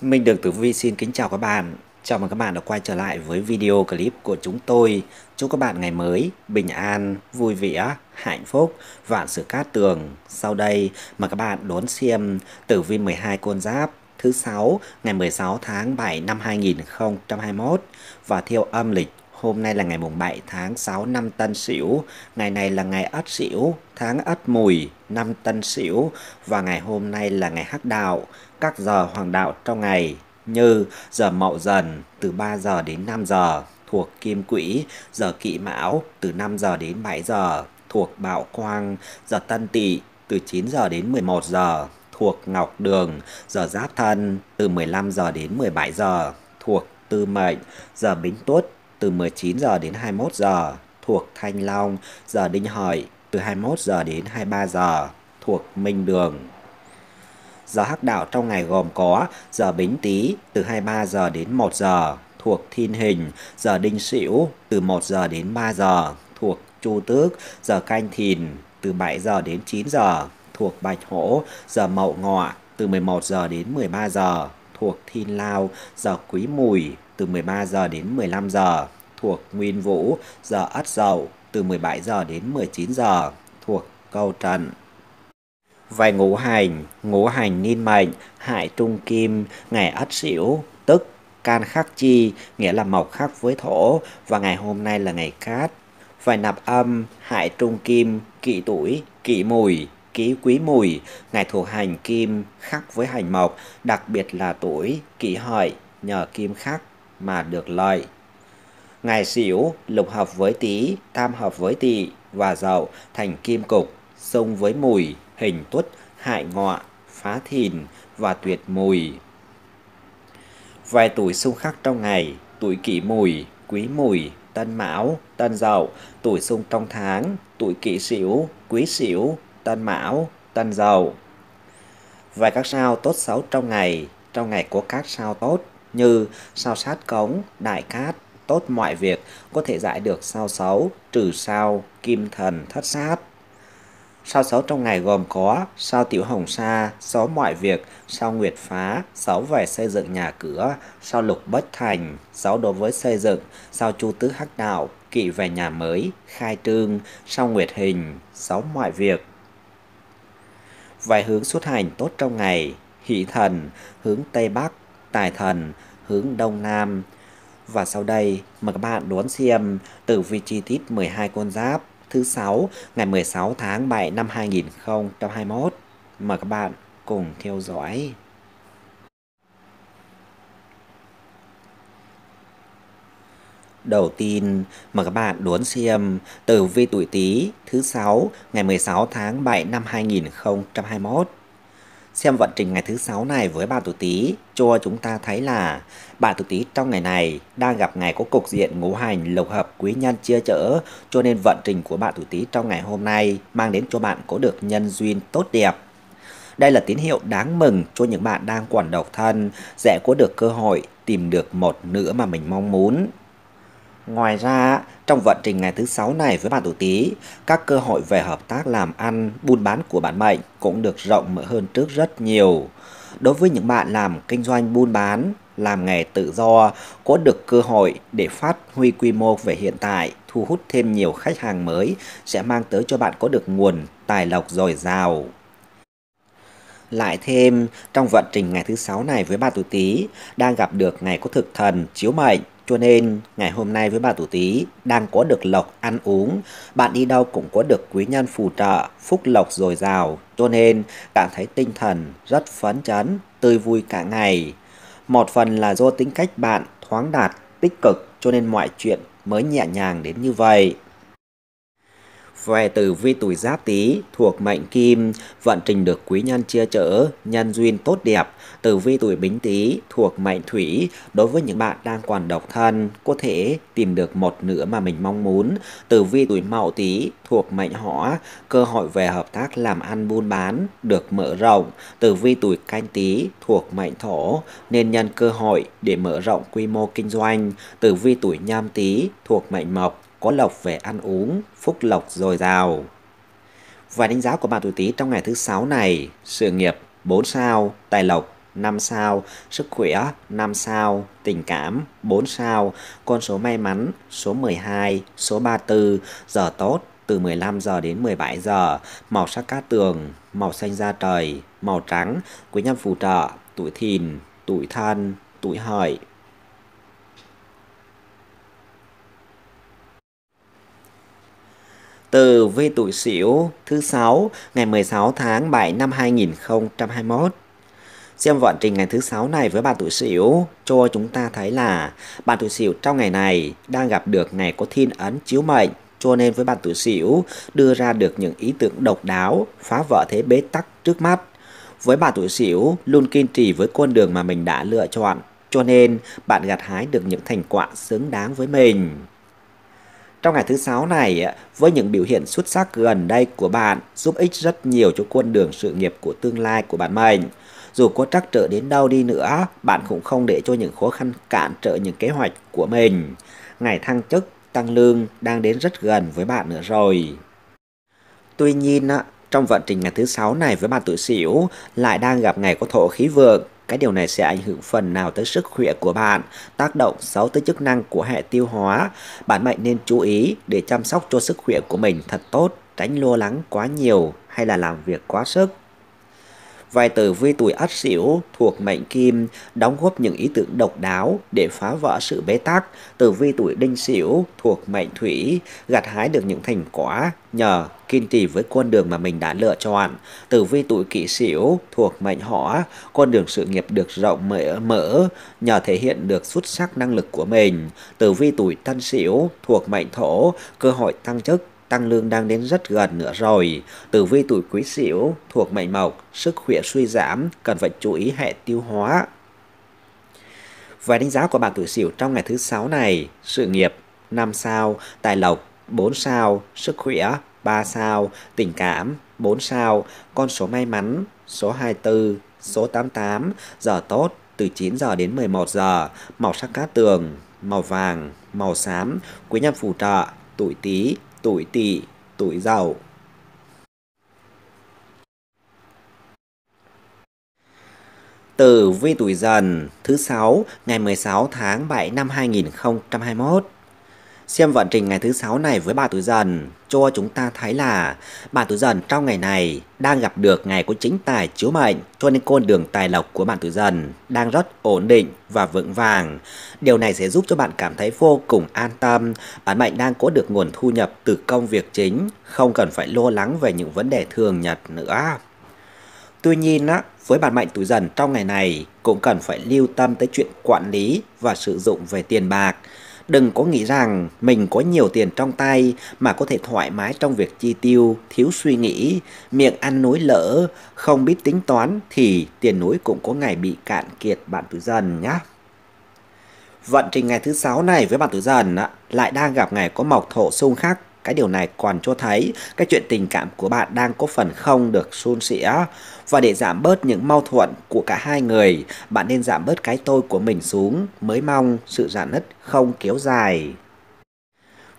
Minh Đường Tử Vi xin kính chào các bạn. Chào mừng các bạn đã quay trở lại với video clip của chúng tôi. Chúc các bạn ngày mới bình an, vui vẻ, hạnh phúc, vạn sự cát tường. Sau đây mà các bạn đón xem Tử Vi 12 con giáp thứ 6 ngày 16 tháng 7 năm 2021 và theo âm lịch Hôm nay là ngày mùng 7 tháng 6 năm Tân Sửu, ngày này là ngày Ất Sửu, tháng Ất Mùi, năm Tân Sửu và ngày hôm nay là ngày Hắc Đạo các giờ hoàng đạo trong ngày như giờ mậu dần từ 3 giờ đến 5 giờ thuộc kim quỹ, giờ kỵ mão từ 5 giờ đến 7 giờ thuộc bạo quang, giờ tân tỵ từ 9 giờ đến 11 giờ thuộc ngọc đường, giờ giáp thân từ 15 giờ đến 17 giờ thuộc tư mệnh, giờ bính tuất từ 19 giờ đến 21 giờ thuộc thanh long, giờ đinh hợi từ 21 giờ đến 23 giờ thuộc minh đường. Giờ hắc đạo trong ngày gồm có giờ bính tý từ 23 giờ đến 1 giờ thuộc thiên hình, giờ đinh sửu từ 1 giờ đến 3 giờ thuộc chu tước, giờ canh thìn từ 7 giờ đến 9 giờ thuộc bạch hổ, giờ mậu ngọ từ 11 giờ đến 13 giờ thuộc thiên lao, giờ quý mùi từ 13 giờ đến 15 giờ thuộc nguyên vũ, giờ ất dậu từ 17 giờ đến 19 giờ thuộc câu trần. Vài ngũ hành, ngũ hành niên mệnh, hại trung kim, ngày ất sửu, tức can khắc chi, nghĩa là mộc khắc với thổ, và ngày hôm nay là ngày cát. Vài nạp âm, hại trung kim, kỵ tuổi, kỵ mùi, ký quý mùi, ngày thuộc hành kim khắc với hành mộc, đặc biệt là tuổi kỷ hợi nhờ kim khắc mà được lợi. Ngày xỉu lục hợp với tý, tam hợp với tỵ và dậu thành kim cục, xung với mùi hình tuất, hại ngọ, phá thìn và tuyệt mùi. Vài tuổi xung khắc trong ngày, tuổi kỷ mùi, quý mùi, tân mão, tân dậu, tuổi xung trong tháng, tuổi kỷ sửu, quý sửu, tân mão, tân dậu. Vài các sao tốt xấu trong ngày, trong ngày có các sao tốt như sao sát cống, đại cát, tốt mọi việc có thể giải được sao xấu, trừ sao, kim thần, thất sát. Sao xấu trong ngày gồm có sao tiểu hồng sa, sao mọi việc, sao nguyệt phá, sao về xây dựng nhà cửa, sao lục bất thành, sao đối với xây dựng, sao chu tứ hắc đạo, kỵ về nhà mới, khai trương, sao nguyệt hình, sao mọi việc. Vài hướng xuất hành tốt trong ngày, hỷ thần, hướng Tây Bắc, tài thần, hướng Đông Nam. Và sau đây, mời các bạn đón xem tử vi chi tiết 12 con giáp thứ sáu ngày 16 tháng 7 năm 2021. Mời các bạn cùng theo dõi. Đầu tiên, mời các bạn đón xem tử vi tuổi Tý thứ sáu ngày 16 tháng 7 năm 2021 xem vận trình ngày thứ sáu này với bạn tuổi Tý cho chúng ta thấy là bạn tuổi Tý trong ngày này đang gặp ngày có cục diện ngũ hành lục hợp quý nhân chia chở, cho nên vận trình của bạn tuổi Tý trong ngày hôm nay mang đến cho bạn có được nhân duyên tốt đẹp. Đây là tín hiệu đáng mừng cho những bạn đang còn độc thân sẽ có được cơ hội tìm được một nửa mà mình mong muốn. Ngoài ra, trong vận trình ngày thứ sáu này với bạn tuổi Tý, các cơ hội về hợp tác làm ăn, buôn bán của bạn mệnh cũng được rộng mở hơn trước rất nhiều. Đối với những bạn làm kinh doanh buôn bán, làm nghề tự do, có được cơ hội để phát huy quy mô về hiện tại, thu hút thêm nhiều khách hàng mới sẽ mang tới cho bạn có được nguồn tài lộc dồi dào. Lại thêm, trong vận trình ngày thứ sáu này với bạn tuổi Tý, đang gặp được ngày có thực thần chiếu mệnh cho nên, ngày hôm nay với bà tuổi Tý đang có được lộc ăn uống, bạn đi đâu cũng có được quý nhân phù trợ, phúc lộc dồi dào, cho nên cảm thấy tinh thần rất phấn chấn, tươi vui cả ngày. Một phần là do tính cách bạn thoáng đạt, tích cực cho nên mọi chuyện mới nhẹ nhàng đến như vậy về từ vi tuổi giáp tý thuộc mệnh kim, vận trình được quý nhân chia chở, nhân duyên tốt đẹp. Tử vi tuổi bính tý thuộc mệnh thủy, đối với những bạn đang còn độc thân, có thể tìm được một nửa mà mình mong muốn. Tử vi tuổi mậu tý thuộc mệnh hỏa, cơ hội về hợp tác làm ăn buôn bán được mở rộng. Tử vi tuổi canh tý thuộc mệnh thổ, nên nhân cơ hội để mở rộng quy mô kinh doanh. Tử vi tuổi nhâm tý thuộc mệnh mộc, có lộc về ăn uống, phúc lộc dồi dào. vài đánh giá của bạn tuổi Tý trong ngày thứ sáu này, sự nghiệp 4 sao, tài lộc 5 sao, sức khỏe 5 sao, tình cảm 4 sao, con số may mắn số 12, số 34, giờ tốt từ 15 giờ đến 17 giờ, màu sắc cát tường, màu xanh da trời, màu trắng, quý nhân phù trợ, tuổi thìn, tuổi thân, tuổi hợi. từ vi tuổi Sửu thứ 6 ngày 16 tháng 7 năm 2021. Xem vận trình ngày thứ 6 này với bạn tuổi Sửu cho chúng ta thấy là bạn tuổi Sửu trong ngày này đang gặp được ngày có thiên ấn chiếu mệnh cho nên với bạn tuổi Sửu đưa ra được những ý tưởng độc đáo, phá vỡ thế bế tắc trước mắt. Với bạn tuổi Sửu luôn kiên trì với con đường mà mình đã lựa chọn, cho nên bạn gặt hái được những thành quả xứng đáng với mình. Trong ngày thứ sáu này, với những biểu hiện xuất sắc gần đây của bạn giúp ích rất nhiều cho quân đường sự nghiệp của tương lai của bạn mình. Dù có trắc trở đến đâu đi nữa, bạn cũng không để cho những khó khăn cản trở những kế hoạch của mình. Ngày thăng chức, tăng lương đang đến rất gần với bạn nữa rồi. Tuy nhiên, trong vận trình ngày thứ sáu này với bạn tuổi xỉu lại đang gặp ngày có thổ khí vượng cái điều này sẽ ảnh hưởng phần nào tới sức khỏe của bạn, tác động xấu tới chức năng của hệ tiêu hóa. Bạn mạnh nên chú ý để chăm sóc cho sức khỏe của mình thật tốt, tránh lo lắng quá nhiều hay là làm việc quá sức vài tờ vi tuổi ất xỉu thuộc mệnh kim đóng góp những ý tưởng độc đáo để phá vỡ sự bế tắc. Tử vi tuổi đinh xỉu thuộc mệnh thủy gặt hái được những thành quả nhờ kiên trì với con đường mà mình đã lựa chọn. Tử vi tuổi kỷ sửu thuộc mệnh hỏa, con đường sự nghiệp được rộng mở, mở nhờ thể hiện được xuất sắc năng lực của mình. Tử vi tuổi tân sửu thuộc mệnh thổ, cơ hội tăng chức tăng lương đang đến rất gần nữa rồi. Tử vi tuổi quý sửu thuộc mệnh mộc, sức khỏe suy giảm, cần phải chú ý hệ tiêu hóa. Và đánh giá của bạn tuổi sửu trong ngày thứ sáu này, sự nghiệp 5 sao, tài lộc 4 sao, sức khỏe 3 sao, tình cảm 4 sao, con số may mắn số 24, số 88, giờ tốt từ 9 giờ đến 11 giờ, màu sắc cát tường, màu vàng, màu xám, quý nhân phù trợ, tuổi Tý, tuổi tỵ, tuổi giàu. Tử vi tuổi dần thứ 6 ngày 16 tháng 7 năm 2021 Xem vận trình ngày thứ sáu này với bà tuổi dần cho chúng ta thấy là bà tuổi dần trong ngày này đang gặp được ngày của chính tài chiếu mệnh cho nên con đường tài lộc của bạn tuổi dần đang rất ổn định và vững vàng. Điều này sẽ giúp cho bạn cảm thấy vô cùng an tâm. Bạn mệnh đang có được nguồn thu nhập từ công việc chính, không cần phải lo lắng về những vấn đề thường nhật nữa. Tuy nhiên, á, với bạn mệnh tuổi dần trong ngày này cũng cần phải lưu tâm tới chuyện quản lý và sử dụng về tiền bạc. Đừng có nghĩ rằng mình có nhiều tiền trong tay mà có thể thoải mái trong việc chi tiêu, thiếu suy nghĩ, miệng ăn nối lỡ, không biết tính toán thì tiền núi cũng có ngày bị cạn kiệt bạn tử dần nhé Vận trình ngày thứ sáu này với bạn tử dần lại đang gặp ngày có mộc thổ xung khắc cái điều này còn cho thấy cái chuyện tình cảm của bạn đang có phần không được suôn sẻ. Và để giảm bớt những mâu thuẫn của cả hai người, bạn nên giảm bớt cái tôi của mình xuống mới mong sự giãn nứt không kéo dài.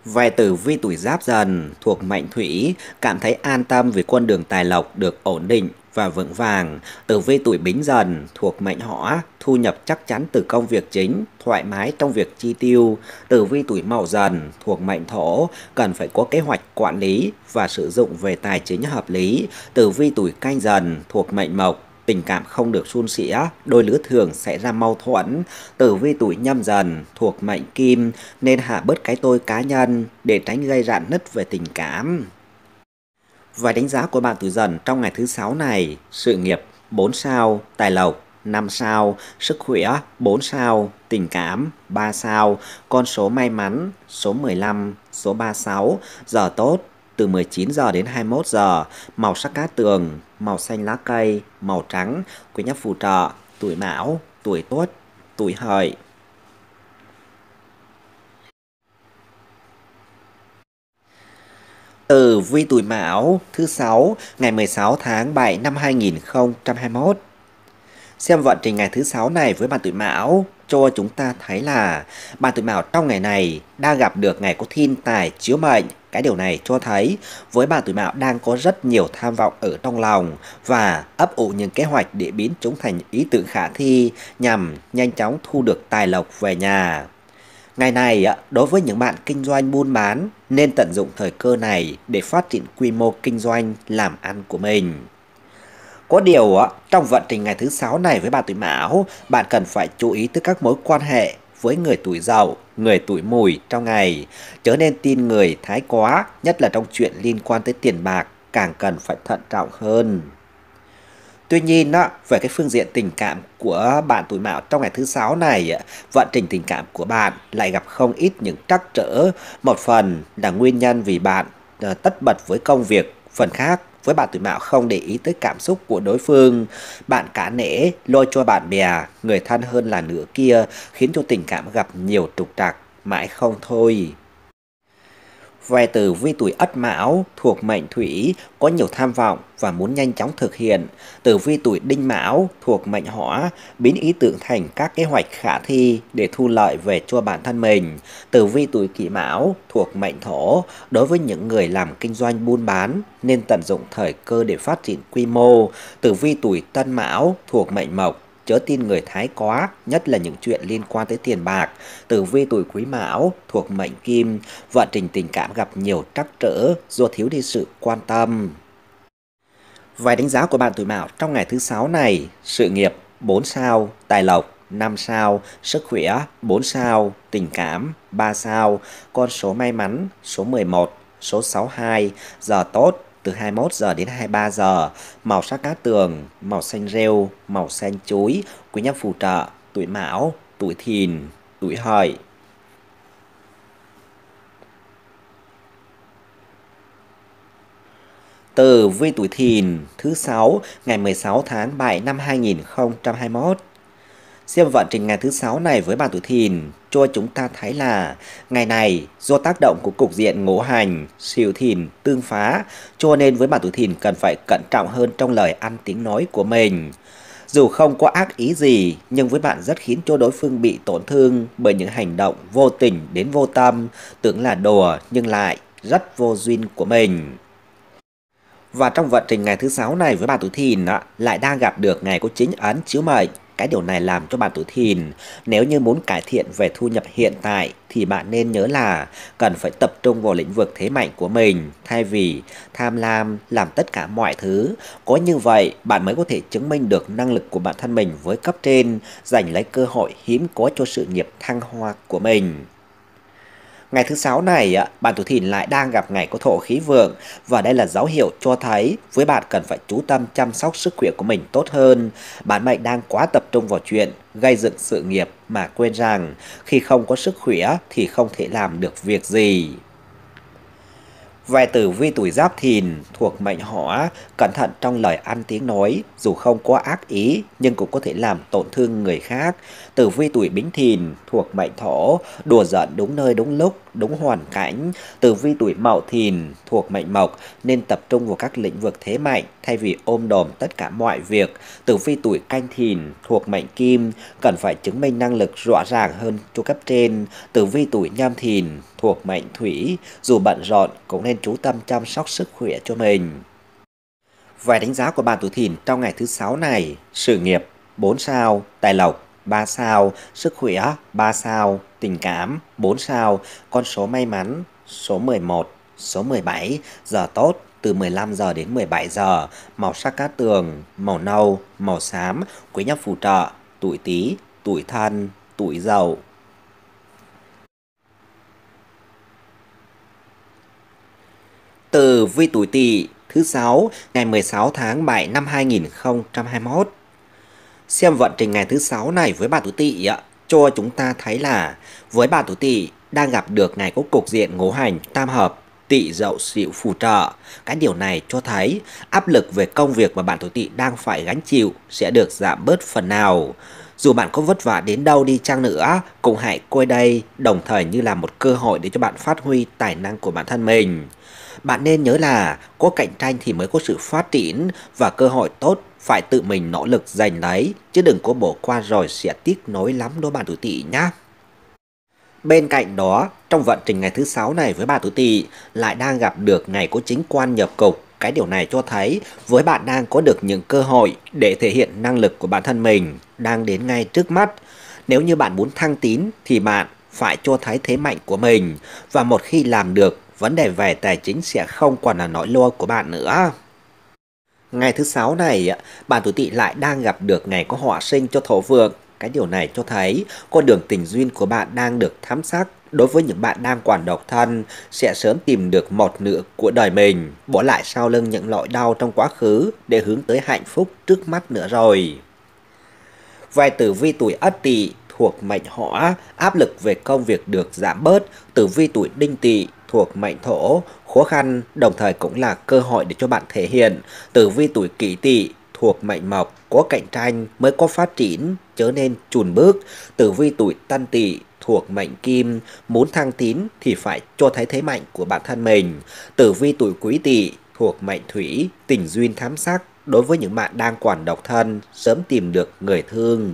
Về tử vi tuổi giáp dần thuộc mệnh thủy, cảm thấy an tâm vì con đường tài lộc được ổn định và vững vàng. Tử vi tuổi bính dần thuộc mệnh hỏa, thu nhập chắc chắn từ công việc chính, thoải mái trong việc chi tiêu. Tử vi tuổi mậu dần thuộc mệnh thổ, cần phải có kế hoạch quản lý và sử dụng về tài chính hợp lý. Tử vi tuổi canh dần thuộc mệnh mộc, tình cảm không được suôn sẻ, đôi lứa thường sẽ ra mâu thuẫn. Tử vi tuổi nhâm dần thuộc mệnh kim nên hạ bớt cái tôi cá nhân để tránh gây rạn nứt về tình cảm. Và đánh giá của bạn tuổi dần trong ngày thứ sáu này, sự nghiệp 4 sao, tài lộc 5 sao, sức khỏe 4 sao, tình cảm 3 sao, con số may mắn số 15, số 36, giờ tốt từ 19 giờ đến 21 giờ, màu sắc cát tường, màu xanh lá cây, màu trắng, quý nhân phù trợ, tuổi mão, tuổi tuất, tuổi hợi. từ vi tuổi Mão thứ 6 ngày 16 tháng 7 năm 2021. Xem vận trình ngày thứ 6 này với bạn tuổi Mão cho chúng ta thấy là bạn tuổi Mão trong ngày này đang gặp được ngày có thiên tài chiếu mệnh. Cái điều này cho thấy với bạn tuổi Mão đang có rất nhiều tham vọng ở trong lòng và ấp ủ những kế hoạch để biến chúng thành ý tưởng khả thi nhằm nhanh chóng thu được tài lộc về nhà. Ngày này, đối với những bạn kinh doanh buôn bán, nên tận dụng thời cơ này để phát triển quy mô kinh doanh làm ăn của mình. Có điều, trong vận trình ngày thứ sáu này với bà tuổi mão, bạn cần phải chú ý tới các mối quan hệ với người tuổi dậu, người tuổi mùi trong ngày. Chớ nên tin người thái quá, nhất là trong chuyện liên quan tới tiền bạc, càng cần phải thận trọng hơn. Tuy nhiên đó, về cái phương diện tình cảm của bạn tuổi mão trong ngày thứ sáu này, vận trình tình cảm của bạn lại gặp không ít những trắc trở. Một phần là nguyên nhân vì bạn ờ, tất bật với công việc, phần khác với bạn tuổi mão không để ý tới cảm xúc của đối phương. Bạn cả nể, lôi cho bạn bè, người thân hơn là nửa kia, khiến cho tình cảm gặp nhiều trục trặc, mãi không thôi. Về từ vi tuổi ất mão thuộc mệnh thủy có nhiều tham vọng và muốn nhanh chóng thực hiện. Từ vi tuổi đinh mão thuộc mệnh hỏa biến ý tưởng thành các kế hoạch khả thi để thu lợi về cho bản thân mình. Từ vi tuổi kỷ mão thuộc mệnh thổ đối với những người làm kinh doanh buôn bán nên tận dụng thời cơ để phát triển quy mô. Từ vi tuổi tân mão thuộc mệnh mộc chớ tin người Thái quá, nhất là những chuyện liên quan tới tiền bạc. Tử vi tuổi quý mão thuộc mệnh kim, vận trình tình cảm gặp nhiều trắc trở do thiếu đi sự quan tâm. Vài đánh giá của bạn tuổi mão trong ngày thứ sáu này, sự nghiệp 4 sao, tài lộc 5 sao, sức khỏe 4 sao, tình cảm 3 sao, con số may mắn số 11, số 62, giờ tốt từ 21 giờ đến 23 giờ, màu sắc cát tường, màu xanh rêu, màu xanh chuối, quý nhân phù trợ, tuổi mão, tuổi thìn, tuổi hợi. Từ vi tuổi thìn thứ 6 ngày 16 tháng 7 năm 2021. Xem vận trình ngày thứ sáu này với bản tuổi thìn, cho chúng ta thấy là ngày này do tác động của cục diện ngũ hành, siêu thìn, tương phá, cho nên với bản tuổi thìn cần phải cẩn trọng hơn trong lời ăn tiếng nói của mình. Dù không có ác ý gì, nhưng với bạn rất khiến cho đối phương bị tổn thương bởi những hành động vô tình đến vô tâm, tưởng là đùa nhưng lại rất vô duyên của mình. Và trong vận trình ngày thứ sáu này với bà tuổi thìn lại đang gặp được ngày có chính ấn chiếu mệnh cái điều này làm cho bạn tụt thìn. Nếu như muốn cải thiện về thu nhập hiện tại thì bạn nên nhớ là cần phải tập trung vào lĩnh vực thế mạnh của mình thay vì tham lam làm tất cả mọi thứ. Có như vậy bạn mới có thể chứng minh được năng lực của bản thân mình với cấp trên, giành lấy cơ hội hiếm có cho sự nghiệp thăng hoa của mình. Ngày thứ sáu này, bạn tuổi thìn lại đang gặp ngày có thổ khí vượng và đây là dấu hiệu cho thấy với bạn cần phải chú tâm chăm sóc sức khỏe của mình tốt hơn. Bạn mệnh đang quá tập trung vào chuyện gây dựng sự nghiệp mà quên rằng khi không có sức khỏe thì không thể làm được việc gì. Về tử vi tuổi giáp thìn thuộc mệnh hỏa, cẩn thận trong lời ăn tiếng nói, dù không có ác ý nhưng cũng có thể làm tổn thương người khác. Tử vi tuổi bính thìn thuộc mệnh thổ, đùa giận đúng nơi đúng lúc, đúng hoàn cảnh. Tử vi tuổi mậu thìn thuộc mệnh mộc nên tập trung vào các lĩnh vực thế mạnh thay vì ôm đồm tất cả mọi việc. Tử vi tuổi canh thìn thuộc mệnh kim, cần phải chứng minh năng lực rõ ràng hơn cho cấp trên. Tử vi tuổi nhâm thìn thuộc mệnh thủy, dù bận rộn cũng nên nên chú tâm chăm sóc sức khỏe cho mình. Vài đánh giá của bạn tuổi thìn trong ngày thứ sáu này, sự nghiệp 4 sao, tài lộc 3 sao, sức khỏe 3 sao, tình cảm 4 sao, con số may mắn số 11, số 17, giờ tốt từ 15 giờ đến 17 giờ, màu sắc cát tường, màu nâu, màu xám, quý nhân phù trợ, tuổi Tý, tuổi Thân, tuổi Dậu. tử vi tuổi Tỵ thứ sáu ngày 16 tháng 7 năm 2021. Xem vận trình ngày thứ sáu này với bà tuổi Tỵ ạ, cho chúng ta thấy là với bà tuổi Tỵ đang gặp được ngày có cục diện ngũ hành tam hợp tỵ dậu xịu phù trợ. Cái điều này cho thấy áp lực về công việc mà bạn tuổi tỵ đang phải gánh chịu sẽ được giảm bớt phần nào. Dù bạn có vất vả đến đâu đi chăng nữa, cũng hãy coi đây đồng thời như là một cơ hội để cho bạn phát huy tài năng của bản thân mình. Bạn nên nhớ là có cạnh tranh thì mới có sự phát triển và cơ hội tốt phải tự mình nỗ lực giành lấy chứ đừng có bỏ qua rồi sẽ tiếc nối lắm đó bạn tuổi tỵ nhá. Bên cạnh đó, trong vận trình ngày thứ sáu này với bà tuổi tỵ lại đang gặp được ngày có chính quan nhập cục cái điều này cho thấy với bạn đang có được những cơ hội để thể hiện năng lực của bản thân mình đang đến ngay trước mắt. Nếu như bạn muốn thăng tín thì bạn phải cho thấy thế mạnh của mình và một khi làm được vấn đề về tài chính sẽ không còn là nỗi lo của bạn nữa. Ngày thứ sáu này, bạn tuổi tỵ lại đang gặp được ngày có họa sinh cho thổ vượng. Cái điều này cho thấy con đường tình duyên của bạn đang được thám sát. Đối với những bạn đang quản độc thân, sẽ sớm tìm được một nửa của đời mình, bỏ lại sau lưng những nỗi đau trong quá khứ để hướng tới hạnh phúc trước mắt nữa rồi. Vài tử vi tuổi ất tỵ thuộc mệnh hỏa, áp lực về công việc được giảm bớt, tử vi tuổi đinh tỵ thuộc mệnh thổ, khó khăn đồng thời cũng là cơ hội để cho bạn thể hiện tử vi tuổi kỷ tỵ thuộc mệnh mộc có cạnh tranh mới có phát triển trở nên chùn bước tử vi tuổi tân tỵ thuộc mệnh kim muốn thăng tín thì phải cho thấy thế mạnh của bản thân mình tử vi tuổi quý tỵ thuộc mệnh thủy tình duyên thám sắc đối với những bạn đang quản độc thân sớm tìm được người thương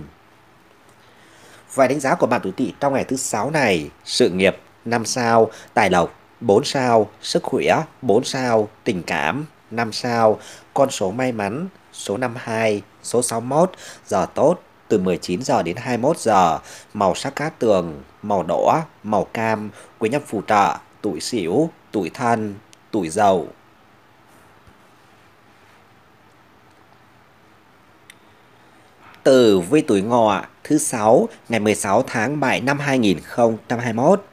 vài đánh giá của bạn tuổi tỵ trong ngày thứ sáu này sự nghiệp năm sao tài lộc 4 sao sức khỏe, 4 sao tình cảm, 5 sao con số may mắn, số 52, số 61, giờ tốt từ 19 giờ đến 21 giờ, màu sắc cát tường, màu đỏ, màu cam, quý nhân phù trợ, tuổi xỉu, tuổi thân, tuổi dậu. từ vi tuổi ngọ thứ 6 ngày 16 tháng 7 năm 2021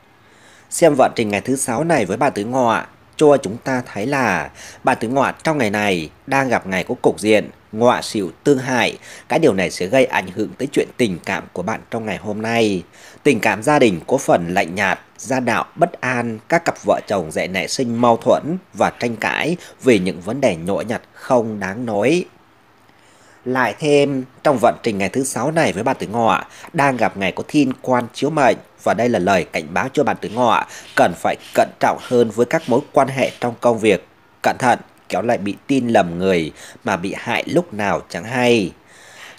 Xem vận trình ngày thứ sáu này với bà Tứ Ngọ cho chúng ta thấy là bà Tứ Ngọ trong ngày này đang gặp ngày có cục diện ngọ xỉu tương hại. Cái điều này sẽ gây ảnh hưởng tới chuyện tình cảm của bạn trong ngày hôm nay. Tình cảm gia đình có phần lạnh nhạt, gia đạo bất an, các cặp vợ chồng dễ nảy sinh mâu thuẫn và tranh cãi vì những vấn đề nhỏ nhặt không đáng nói. Lại thêm, trong vận trình ngày thứ sáu này với bà Tử Ngọ, đang gặp ngày có thiên quan chiếu mệnh, và đây là lời cảnh báo cho bạn tử ngọ cần phải cẩn trọng hơn với các mối quan hệ trong công việc. Cẩn thận, kéo lại bị tin lầm người mà bị hại lúc nào chẳng hay.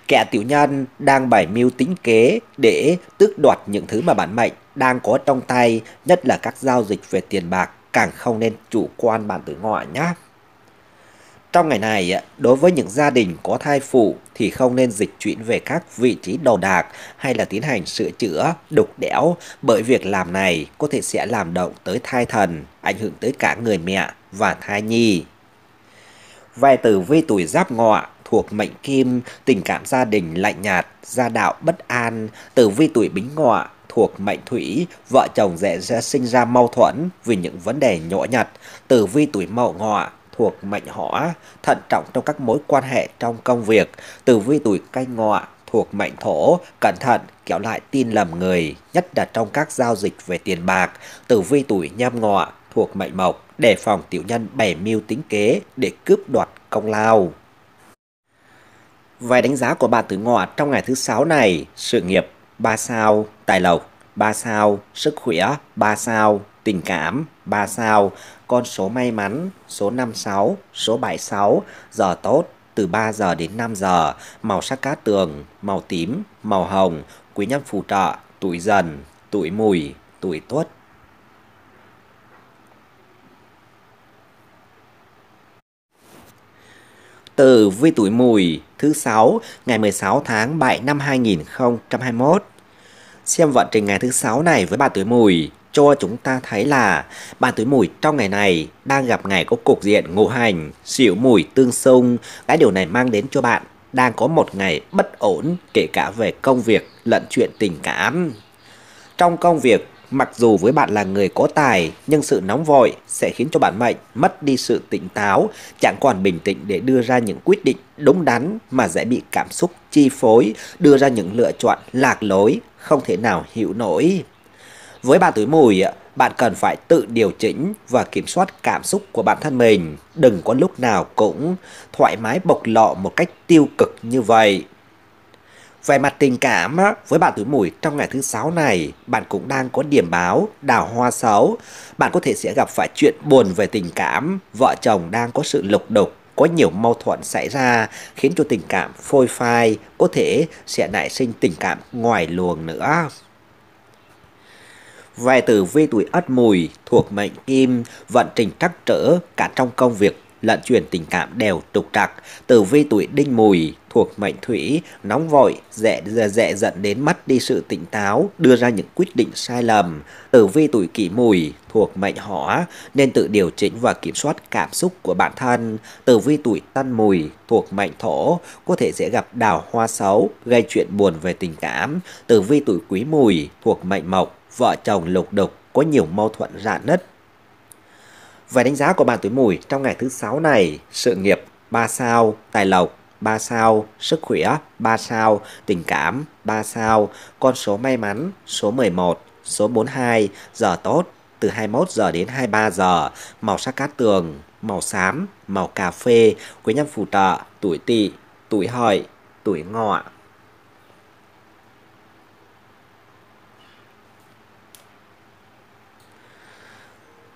Kẻ tiểu nhân đang bày mưu tính kế để tước đoạt những thứ mà bản mệnh đang có trong tay, nhất là các giao dịch về tiền bạc, càng không nên chủ quan bạn tử ngọ nhé. Trong ngày này, đối với những gia đình có thai phụ thì không nên dịch chuyển về các vị trí đầu đạc hay là tiến hành sửa chữa, đục đẽo bởi việc làm này có thể sẽ làm động tới thai thần, ảnh hưởng tới cả người mẹ và thai nhi. Về tử vi tuổi giáp ngọ thuộc mệnh kim, tình cảm gia đình lạnh nhạt, gia đạo bất an, tử vi tuổi bính ngọ thuộc mệnh thủy, vợ chồng dễ sẽ sinh ra mâu thuẫn vì những vấn đề nhỏ nhặt, tử vi tuổi mậu ngọ thuộc mệnh hỏa, thận trọng trong các mối quan hệ trong công việc, tử vi tuổi canh ngọ thuộc mệnh thổ, cẩn thận, kéo lại tin lầm người, nhất là trong các giao dịch về tiền bạc, tử vi tuổi nhâm ngọ thuộc mệnh mộc, đề phòng tiểu nhân bẻ mưu tính kế để cướp đoạt công lao. Về đánh giá của bạn tử ngọ trong ngày thứ sáu này, sự nghiệp 3 sao, tài lộc 3 sao, sức khỏe 3 sao, tình cảm 3 sao, con số may mắn, số 56, số 76, giờ tốt từ 3 giờ đến 5 giờ, màu sắc cát tường, màu tím, màu hồng, quý nhân phù trợ, tuổi dần, tuổi mùi, tuổi tuất. từ vi tuổi mùi thứ 6 ngày 16 tháng 7 năm 2021. Xem vận trình ngày thứ 6 này với bà tuổi mùi cho chúng ta thấy là bàn túi mùi trong ngày này đang gặp ngày có cục diện ngộ hành, xỉu mùi tương xung. Cái điều này mang đến cho bạn đang có một ngày bất ổn kể cả về công việc lẫn chuyện tình cảm. Trong công việc, mặc dù với bạn là người có tài nhưng sự nóng vội sẽ khiến cho bạn mệnh mất đi sự tỉnh táo, chẳng còn bình tĩnh để đưa ra những quyết định đúng đắn mà dễ bị cảm xúc chi phối, đưa ra những lựa chọn lạc lối, không thể nào hiểu nổi. Với bạn tuổi mùi, bạn cần phải tự điều chỉnh và kiểm soát cảm xúc của bản thân mình. Đừng có lúc nào cũng thoải mái bộc lộ một cách tiêu cực như vậy. Về mặt tình cảm, với bạn tuổi mùi trong ngày thứ sáu này, bạn cũng đang có điểm báo đào hoa xấu. Bạn có thể sẽ gặp phải chuyện buồn về tình cảm, vợ chồng đang có sự lục đục, có nhiều mâu thuẫn xảy ra khiến cho tình cảm phôi phai, có thể sẽ nảy sinh tình cảm ngoài luồng nữa. Về tử vi tuổi ất mùi thuộc mệnh kim, vận trình trắc trở cả trong công việc lận chuyển tình cảm đều trục trặc. Tử vi tuổi đinh mùi thuộc mệnh thủy, nóng vội, dễ, dễ dẫn đến mất đi sự tỉnh táo, đưa ra những quyết định sai lầm. Tử vi tuổi kỷ mùi thuộc mệnh hỏa nên tự điều chỉnh và kiểm soát cảm xúc của bản thân. Tử vi tuổi tân mùi thuộc mệnh thổ có thể sẽ gặp đào hoa xấu, gây chuyện buồn về tình cảm. Tử vi tuổi quý mùi thuộc mệnh mộc vợ chồng lục đục có nhiều mâu thuẫn rạn nứt. Về đánh giá của bạn tuổi mùi trong ngày thứ sáu này, sự nghiệp 3 sao, tài lộc 3 sao, sức khỏe 3 sao, tình cảm 3 sao, con số may mắn số 11, số 42, giờ tốt từ 21 giờ đến 23 giờ, màu sắc cát tường, màu xám, màu cà phê, quý nhân phù trợ, tuổi tỵ, tuổi hợi, tuổi ngọ.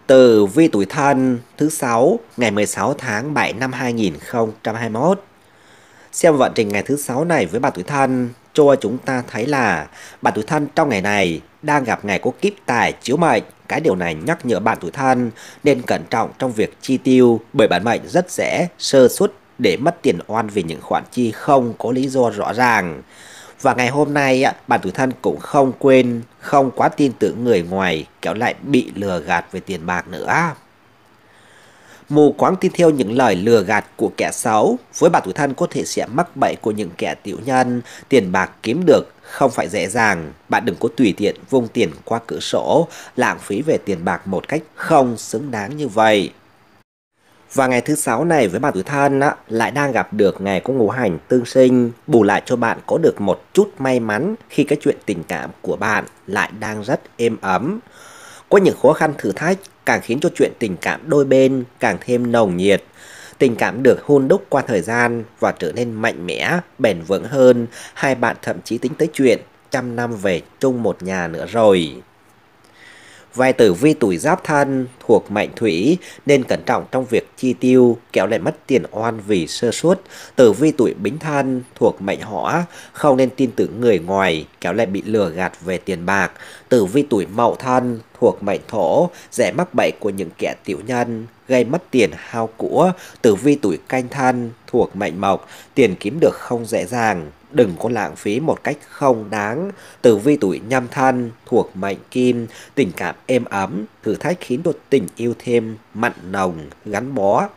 từ vi tuổi thân thứ 6 ngày 16 tháng 7 năm 2021. Xem vận trình ngày thứ 6 này với bạn tuổi thân cho chúng ta thấy là bạn tuổi thân trong ngày này đang gặp ngày có kiếp tài chiếu mệnh. Cái điều này nhắc nhở bạn tuổi thân nên cẩn trọng trong việc chi tiêu bởi bản mệnh rất dễ sơ suất để mất tiền oan vì những khoản chi không có lý do rõ ràng. Và ngày hôm nay, bản tuổi thân cũng không quên không quá tin tưởng người ngoài, kéo lại bị lừa gạt về tiền bạc nữa. Mù quáng tin theo những lời lừa gạt của kẻ xấu, với bản tuổi thân có thể sẽ mắc bẫy của những kẻ tiểu nhân, tiền bạc kiếm được không phải dễ dàng, bạn đừng có tùy tiện vung tiền qua cửa sổ, lãng phí về tiền bạc một cách không xứng đáng như vậy. Và ngày thứ sáu này với bạn tuổi thân á, lại đang gặp được ngày cung ngũ hành tương sinh, bù lại cho bạn có được một chút may mắn khi cái chuyện tình cảm của bạn lại đang rất êm ấm. Có những khó khăn thử thách càng khiến cho chuyện tình cảm đôi bên càng thêm nồng nhiệt. Tình cảm được hôn đúc qua thời gian và trở nên mạnh mẽ, bền vững hơn. Hai bạn thậm chí tính tới chuyện trăm năm về chung một nhà nữa rồi. Vài tử vi tuổi giáp thân thuộc mệnh thủy nên cẩn trọng trong việc chi tiêu, kéo lại mất tiền oan vì sơ suất. Tử vi tuổi bính thân thuộc mệnh hỏa, không nên tin tưởng người ngoài, kéo lại bị lừa gạt về tiền bạc. Tử vi tuổi mậu thân thuộc mệnh thổ, dễ mắc bẫy của những kẻ tiểu nhân, gây mất tiền hao của. Tử vi tuổi canh thân thuộc mệnh mộc, tiền kiếm được không dễ dàng, đừng có lãng phí một cách không đáng. Tử vi tuổi nhâm thân thuộc mệnh kim, tình cảm êm ấm, thử thách khiến một tình yêu thêm mặn nồng, gắn bó.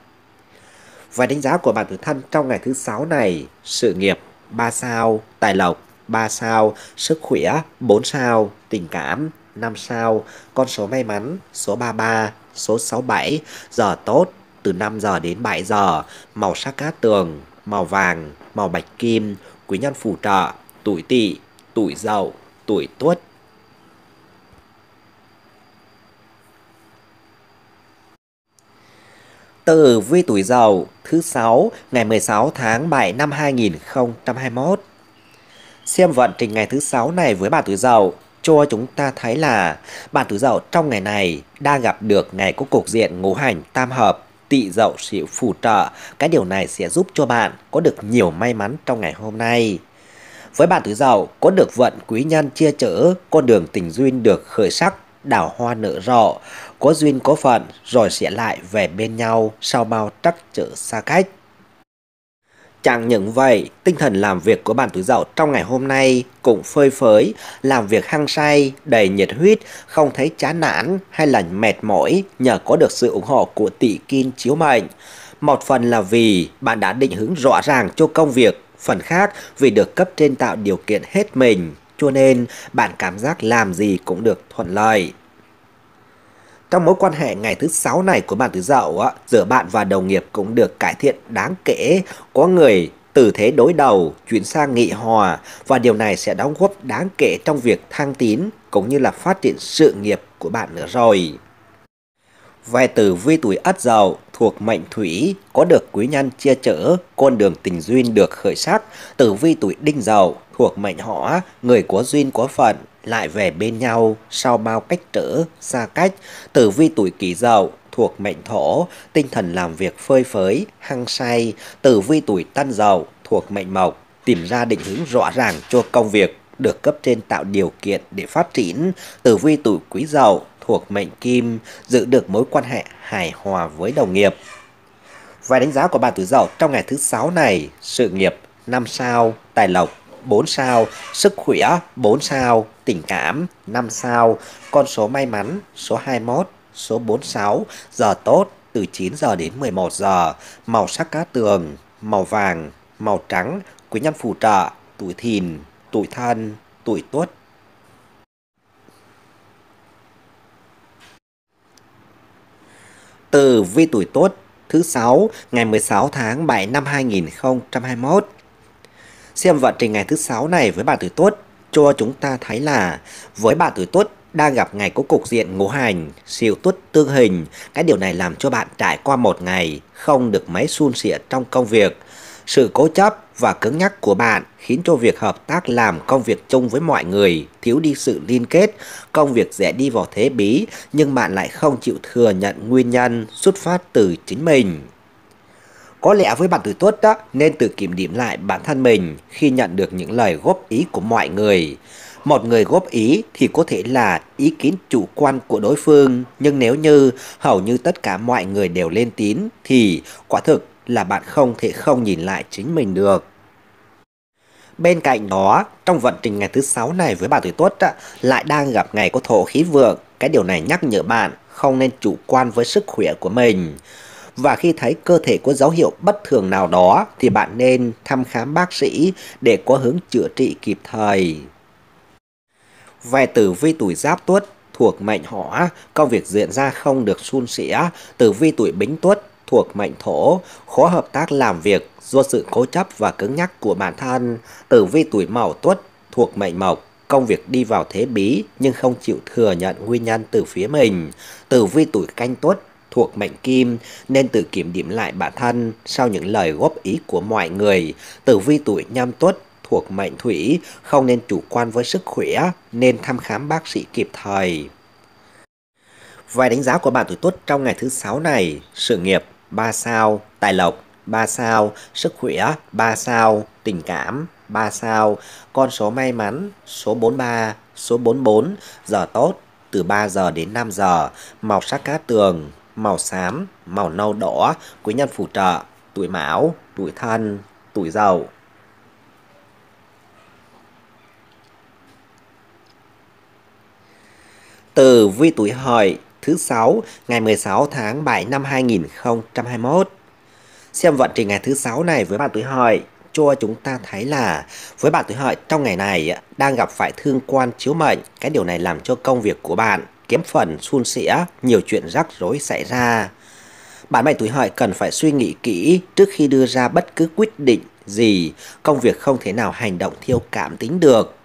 Và đánh giá của bản tử thân trong ngày thứ 6 này, sự nghiệp 3 sao, tài lộc 3 sao, sức khỏe 4 sao, tình cảm 5 sao, con số may mắn số 33, số 67, giờ tốt từ 5 giờ đến 7 giờ, màu sắc cát tường, màu vàng, màu bạch kim, quý nhân phù trợ, tuổi tỵ, tuổi dậu, tuổi tuất, tử vi tuổi Dậu thứ sáu ngày 16 tháng 7 năm 2021. Xem vận trình ngày thứ sáu này với bạn tuổi Dậu cho chúng ta thấy là bạn tuổi Dậu trong ngày này đang gặp được ngày có cục diện ngũ hành tam hợp tị dậu sự phù trợ. Cái điều này sẽ giúp cho bạn có được nhiều may mắn trong ngày hôm nay. Với bạn tuổi Dậu có được vận quý nhân chia chở, con đường tình duyên được khởi sắc, đào hoa nở rộ có duyên có phận rồi sẽ lại về bên nhau sau bao trắc trở xa cách. Chẳng những vậy, tinh thần làm việc của bàn tuổi dậu trong ngày hôm nay cũng phơi phới, làm việc hăng say, đầy nhiệt huyết, không thấy chán nản hay là mệt mỏi nhờ có được sự ủng hộ của tỷ kim chiếu mệnh. Một phần là vì bạn đã định hướng rõ ràng cho công việc, phần khác vì được cấp trên tạo điều kiện hết mình, cho nên bạn cảm giác làm gì cũng được thuận lợi. Trong mối quan hệ ngày thứ sáu này của bạn tuổi dậu, á giữa bạn và đồng nghiệp cũng được cải thiện đáng kể. Có người từ thế đối đầu chuyển sang nghị hòa và điều này sẽ đóng góp đáng kể trong việc thăng tín cũng như là phát triển sự nghiệp của bạn nữa rồi. Về tử vi tuổi ất dậu thuộc mệnh thủy có được quý nhân chia chở, con đường tình duyên được khởi sắc. Tử vi tuổi đinh dậu thuộc mệnh hỏa, người có duyên có phận, lại về bên nhau sau bao cách trở, xa cách, tử vi tuổi kỷ dậu thuộc mệnh thổ, tinh thần làm việc phơi phới, hăng say, tử vi tuổi tân dậu thuộc mệnh mộc, tìm ra định hướng rõ ràng cho công việc, được cấp trên tạo điều kiện để phát triển, tử vi tuổi quý dậu thuộc mệnh kim, giữ được mối quan hệ hài hòa với đồng nghiệp. Vài đánh giá của bạn tuổi dậu trong ngày thứ sáu này, sự nghiệp năm sao, tài lộc 4 sao, sức khỏe 4 sao, tình cảm 5 sao, con số may mắn số 21, số 46, giờ tốt từ 9 giờ đến 11 giờ, màu sắc cá tường, màu vàng, màu trắng, quý nhân phù trợ, tuổi thìn, tuổi thân, tuổi tuất. Từ vi tuổi tuất thứ 6 ngày 16 tháng 7 năm 2021 xem vận trình ngày thứ sáu này với bà tuổi tốt cho chúng ta thấy là với bà tuổi tốt đang gặp ngày có cục diện ngũ hành, siêu tuất tương hình. Cái điều này làm cho bạn trải qua một ngày không được mấy suôn sẻ trong công việc. Sự cố chấp và cứng nhắc của bạn khiến cho việc hợp tác làm công việc chung với mọi người thiếu đi sự liên kết, công việc dễ đi vào thế bí nhưng bạn lại không chịu thừa nhận nguyên nhân xuất phát từ chính mình. Có lẽ với bạn tuổi tuất đó, nên tự kiểm điểm lại bản thân mình khi nhận được những lời góp ý của mọi người. Một người góp ý thì có thể là ý kiến chủ quan của đối phương, nhưng nếu như hầu như tất cả mọi người đều lên tín thì quả thực là bạn không thể không nhìn lại chính mình được. Bên cạnh đó, trong vận trình ngày thứ sáu này với bạn tuổi tuất lại đang gặp ngày có thổ khí vượng. Cái điều này nhắc nhở bạn không nên chủ quan với sức khỏe của mình và khi thấy cơ thể có dấu hiệu bất thường nào đó thì bạn nên thăm khám bác sĩ để có hướng chữa trị kịp thời. Về tử vi tuổi giáp tuất thuộc mệnh hỏa, công việc diễn ra không được suôn sẻ, tử vi tuổi bính tuất thuộc mệnh thổ, khó hợp tác làm việc do sự cố chấp và cứng nhắc của bản thân, tử vi tuổi mậu tuất thuộc mệnh mộc, công việc đi vào thế bí nhưng không chịu thừa nhận nguyên nhân từ phía mình, tử vi tuổi canh tuất thuộc mệnh Kim nên tự kiểm điểm lại bản thân sau những lời góp ý của mọi người. Tử vi tuổi nhâm tuất thuộc mệnh Thủy không nên chủ quan với sức khỏe nên thăm khám bác sĩ kịp thời. Vài đánh giá của bạn tuổi tuất trong ngày thứ sáu này, sự nghiệp 3 sao, tài lộc 3 sao, sức khỏe 3 sao, tình cảm 3 sao, con số may mắn số 43, số 44, giờ tốt từ 3 giờ đến 5 giờ, màu sắc cát tường màu xám, màu nâu đỏ của nhân phù trợ, tuổi mão, tuổi thân, tuổi dậu. Từ vi tuổi hợi thứ 6 ngày 16 tháng 7 năm 2021. Xem vận trình ngày thứ 6 này với bạn tuổi hợi cho chúng ta thấy là với bạn tuổi hợi trong ngày này đang gặp phải thương quan chiếu mệnh, cái điều này làm cho công việc của bạn kiếm phần suôn sẻ, nhiều chuyện rắc rối xảy ra. Bạn bè tuổi hợi cần phải suy nghĩ kỹ trước khi đưa ra bất cứ quyết định gì, công việc không thể nào hành động thiêu cảm tính được.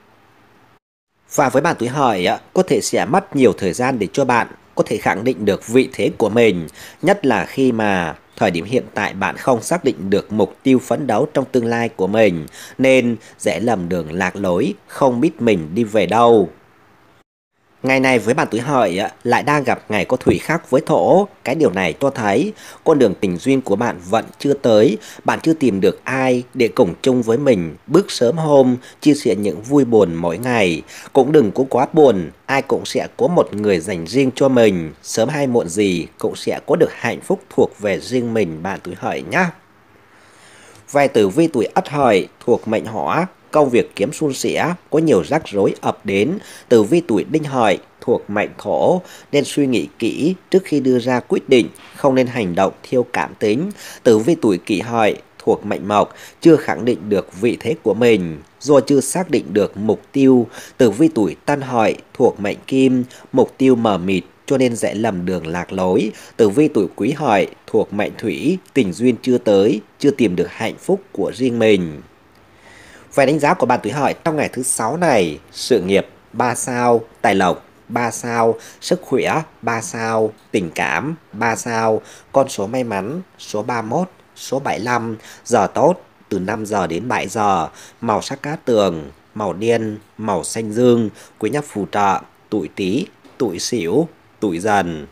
Và với bạn tuổi hợi, có thể sẽ mất nhiều thời gian để cho bạn có thể khẳng định được vị thế của mình, nhất là khi mà thời điểm hiện tại bạn không xác định được mục tiêu phấn đấu trong tương lai của mình, nên dễ lầm đường lạc lối, không biết mình đi về đâu. Ngày này với bạn tuổi hợi lại đang gặp ngày có thủy khắc với thổ. Cái điều này cho thấy con đường tình duyên của bạn vẫn chưa tới, bạn chưa tìm được ai để cùng chung với mình bước sớm hôm, chia sẻ những vui buồn mỗi ngày. Cũng đừng có quá buồn, ai cũng sẽ có một người dành riêng cho mình. Sớm hay muộn gì cũng sẽ có được hạnh phúc thuộc về riêng mình bạn tuổi hợi nhé. Vài tử vi tuổi ất hợi thuộc mệnh hỏa công việc kiếm sun sẻ có nhiều rắc rối ập đến từ vi tuổi đinh hợi thuộc mệnh thổ nên suy nghĩ kỹ trước khi đưa ra quyết định, không nên hành động theo cảm tính. từ vi tuổi kỷ hợi thuộc mệnh mộc chưa khẳng định được vị thế của mình do chưa xác định được mục tiêu. từ vi tuổi tân hợi thuộc mệnh kim, mục tiêu mờ mịt cho nên dễ lầm đường lạc lối. từ vi tuổi quý hợi thuộc mệnh thủy, tình duyên chưa tới, chưa tìm được hạnh phúc của riêng mình. Về đánh giá của bạn tuổi hợi trong ngày thứ sáu này, sự nghiệp 3 sao, tài lộc 3 sao, sức khỏe 3 sao, tình cảm 3 sao, con số may mắn số 31, số 75, giờ tốt từ 5 giờ đến 7 giờ, màu sắc cá tường, màu đen, màu xanh dương, quý nhân phù trợ, tuổi tý, tuổi sửu, tuổi dần.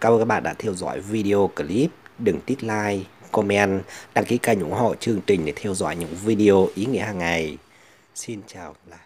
Cảm ơn các bạn đã theo dõi video clip, đừng tích like comment, đăng ký kênh ủng hộ chương trình để theo dõi những video ý nghĩa hàng ngày. Xin chào.